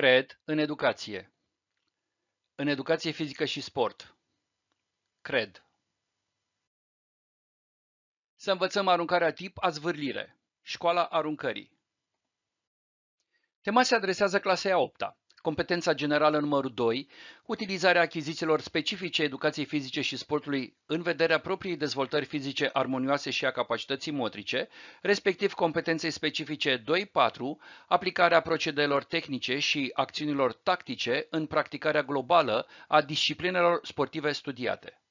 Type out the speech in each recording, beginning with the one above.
Cred în educație. În educație fizică și sport. Cred. Să învățăm aruncarea tip a zvârlire. Școala aruncării. Tema se adresează clasei a 8 -a. Competența generală numărul 2, utilizarea achizițiilor specifice educației fizice și sportului în vederea propriei dezvoltări fizice armonioase și a capacității motrice, respectiv competenței specifice 2-4, aplicarea procedeelor tehnice și acțiunilor tactice în practicarea globală a disciplinelor sportive studiate.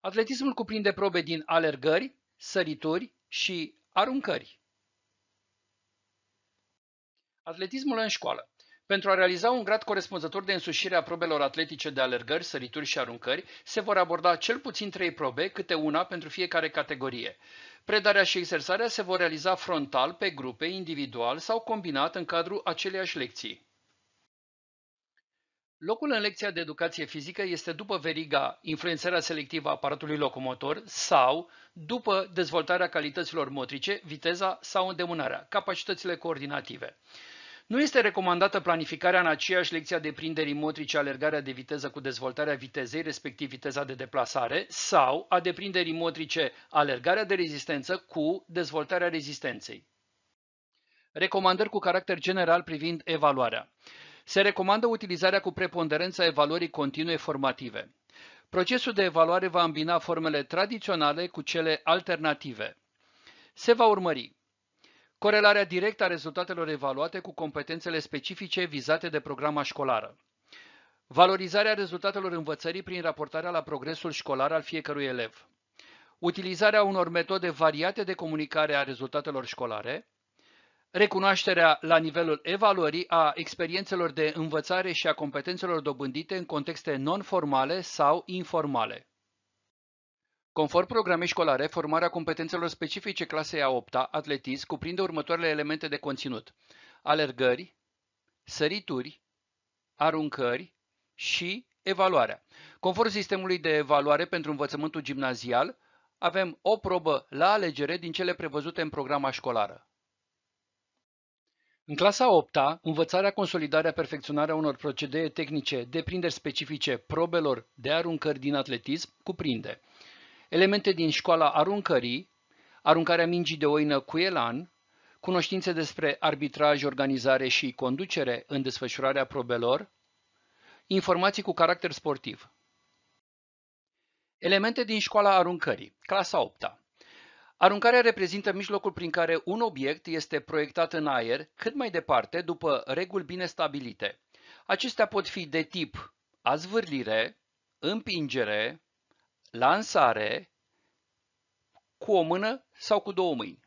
Atletismul cuprinde probe din alergări, sărituri și aruncări. Atletismul în școală pentru a realiza un grad corespunzător de însușire a probelor atletice de alergări, sărituri și aruncări, se vor aborda cel puțin trei probe, câte una pentru fiecare categorie. Predarea și exersarea se vor realiza frontal, pe grupe, individual sau combinat în cadrul aceleiași lecții. Locul în lecția de educație fizică este după veriga influențarea selectivă a aparatului locomotor sau după dezvoltarea calităților motrice, viteza sau îndemânarea, capacitățile coordinative. Nu este recomandată planificarea în aceeași lecție a deprinderii motrice, alergarea de viteză cu dezvoltarea vitezei, respectiv viteza de deplasare, sau a deprinderii motrice, alergarea de rezistență cu dezvoltarea rezistenței. Recomandări cu caracter general privind evaluarea. Se recomandă utilizarea cu preponderența evaluării continue formative. Procesul de evaluare va îmbina formele tradiționale cu cele alternative. Se va urmări corelarea directă a rezultatelor evaluate cu competențele specifice vizate de programa școlară, valorizarea rezultatelor învățării prin raportarea la progresul școlar al fiecărui elev, utilizarea unor metode variate de comunicare a rezultatelor școlare, recunoașterea la nivelul evaluării a experiențelor de învățare și a competențelor dobândite în contexte non-formale sau informale. Conform programei școlare, formarea competențelor specifice clasei a 8 -a, atletism, cuprinde următoarele elemente de conținut. Alergări, sărituri, aruncări și evaluarea. Conform sistemului de evaluare pentru învățământul gimnazial, avem o probă la alegere din cele prevăzute în programa școlară. În clasa 8 -a, învățarea, consolidarea, perfecționarea unor procedee tehnice, deprinderi specifice probelor de aruncări din atletism, cuprinde elemente din școala aruncării, aruncarea mingii de oină cu elan, cunoștințe despre arbitraj, organizare și conducere în desfășurarea probelor, informații cu caracter sportiv. Elemente din școala aruncării, clasa 8 -a. Aruncarea reprezintă mijlocul prin care un obiect este proiectat în aer cât mai departe după reguli bine stabilite. Acestea pot fi de tip azvârlire, împingere, lansare cu o mână sau cu două mâini.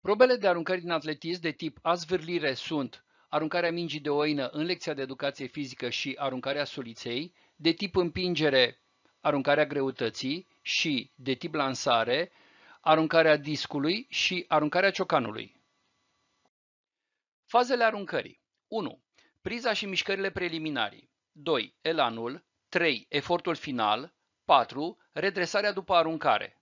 Probele de aruncări din atletism de tip azvârlire sunt aruncarea mingii de oină în lecția de educație fizică și aruncarea suliței, de tip împingere, aruncarea greutății și de tip lansare, aruncarea discului și aruncarea ciocanului. Fazele aruncării 1. Priza și mișcările preliminarii 2. Elanul 3. Efortul final 4. Redresarea după aruncare.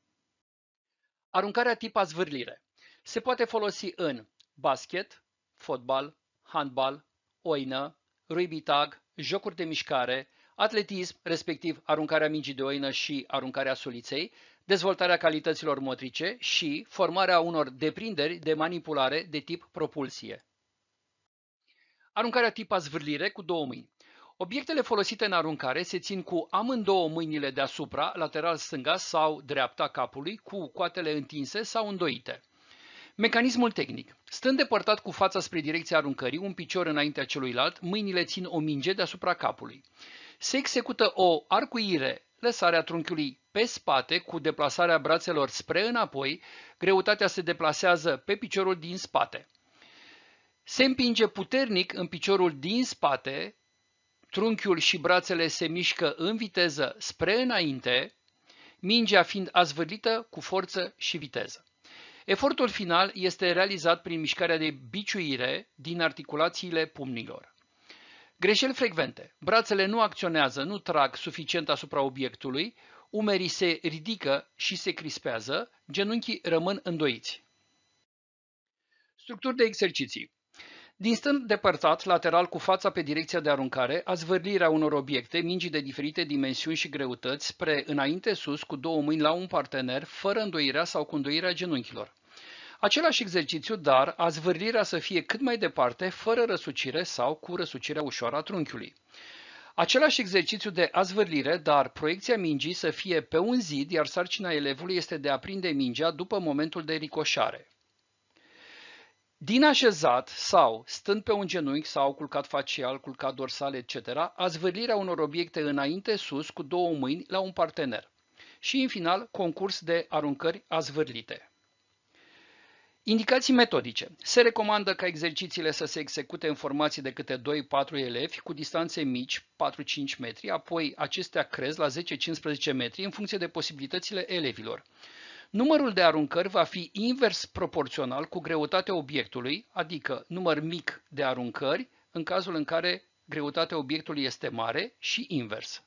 Aruncarea tip azvârlire. Se poate folosi în basket, fotbal, handbal, oină, rugby tag, jocuri de mișcare, atletism, respectiv aruncarea mingii de oină și aruncarea suliței, dezvoltarea calităților motrice și formarea unor deprinderi de manipulare de tip propulsie. Aruncarea tip azvârlire cu două mâini. Obiectele folosite în aruncare se țin cu amândouă mâinile deasupra, lateral stânga sau dreapta capului, cu coatele întinse sau îndoite. Mecanismul tehnic. Stând depărtat cu fața spre direcția aruncării, un picior înaintea celuilalt, mâinile țin o minge deasupra capului. Se execută o arcuire, lăsarea trunchiului pe spate cu deplasarea brațelor spre înapoi, greutatea se deplasează pe piciorul din spate. Se împinge puternic în piciorul din spate, Trunchiul și brațele se mișcă în viteză spre înainte, mingea fiind azvârlită cu forță și viteză. Efortul final este realizat prin mișcarea de biciuire din articulațiile pumnilor. Greșeli frecvente. Brațele nu acționează, nu trag suficient asupra obiectului, umerii se ridică și se crispează, genunchii rămân îndoiți. Structuri de exerciții. Distând depărtat, lateral cu fața pe direcția de aruncare, zvârlirea unor obiecte, mingi de diferite dimensiuni și greutăți, spre înainte sus cu două mâini la un partener, fără îndoirea sau cu îndoirea genunchilor. Același exercițiu, dar zvârlirea să fie cât mai departe, fără răsucire sau cu răsucirea ușoară a trunchiului. Același exercițiu de azvârlire, dar proiecția mingii să fie pe un zid, iar sarcina elevului este de a prinde mingea după momentul de ricoșare. Din așezat sau stând pe un genunchi sau culcat facial, culcat dorsal, etc., azvârlirea unor obiecte înainte sus cu două mâini la un partener. Și în final, concurs de aruncări azvârlite. Indicații metodice. Se recomandă ca exercițiile să se execute în formații de câte 2-4 elevi cu distanțe mici, 4-5 metri, apoi acestea crez la 10-15 metri în funcție de posibilitățile elevilor. Numărul de aruncări va fi invers proporțional cu greutatea obiectului, adică număr mic de aruncări în cazul în care greutatea obiectului este mare și invers.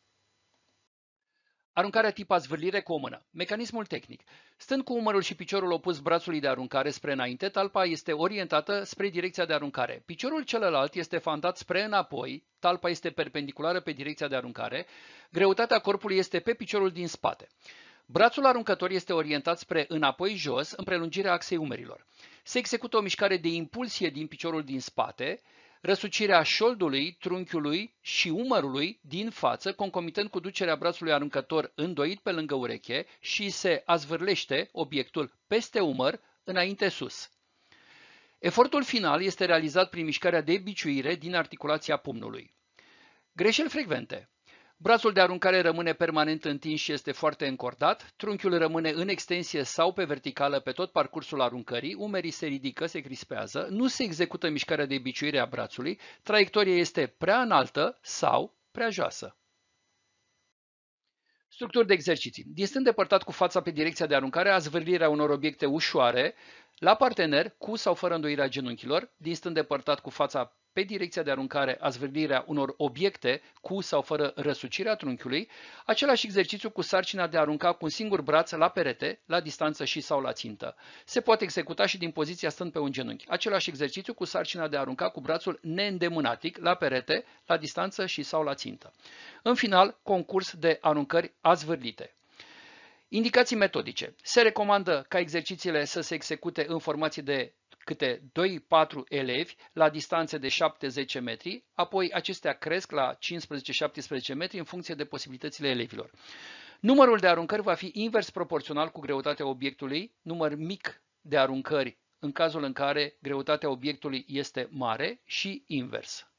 Aruncarea tip zvârlire cu o mână. Mecanismul tehnic. Stând cu umărul și piciorul opus brațului de aruncare spre înainte, talpa este orientată spre direcția de aruncare. Piciorul celălalt este fantat spre înapoi, talpa este perpendiculară pe direcția de aruncare, greutatea corpului este pe piciorul din spate. Brațul aruncător este orientat spre înapoi jos, în prelungirea axei umerilor. Se execută o mișcare de impulsie din piciorul din spate, răsucirea șoldului, trunchiului și umărului din față, concomitent cu ducerea brațului aruncător îndoit pe lângă ureche și se azvârlește obiectul peste umăr, înainte sus. Efortul final este realizat prin mișcarea de biciuire din articulația pumnului. Greșeli frecvente Brațul de aruncare rămâne permanent întins și este foarte încordat, trunchiul rămâne în extensie sau pe verticală pe tot parcursul aruncării, umerii se ridică, se crispează, nu se execută mișcarea de biciuire a brațului, traiectoria este prea înaltă sau prea joasă. Structuri de exerciții. Distând depărtat cu fața pe direcția de aruncare, a zvârlirea unor obiecte ușoare la partener, cu sau fără îndoirea genunchilor, distând depărtat cu fața pe direcția de aruncare a zvârlirea unor obiecte cu sau fără răsucirea trunchiului, același exercițiu cu sarcina de a arunca cu un singur braț la perete, la distanță și sau la țintă. Se poate executa și din poziția stând pe un genunchi. Același exercițiu cu sarcina de a arunca cu brațul neîndemânatic la perete, la distanță și sau la țintă. În final, concurs de aruncări zvârlite. Indicații metodice. Se recomandă ca exercițiile să se execute în formații de câte 2-4 elevi la distanțe de 7-10 metri, apoi acestea cresc la 15-17 metri în funcție de posibilitățile elevilor. Numărul de aruncări va fi invers proporțional cu greutatea obiectului, număr mic de aruncări în cazul în care greutatea obiectului este mare și invers.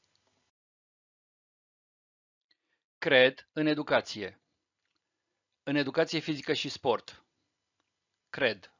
Cred în educație. În educație fizică și sport. Cred.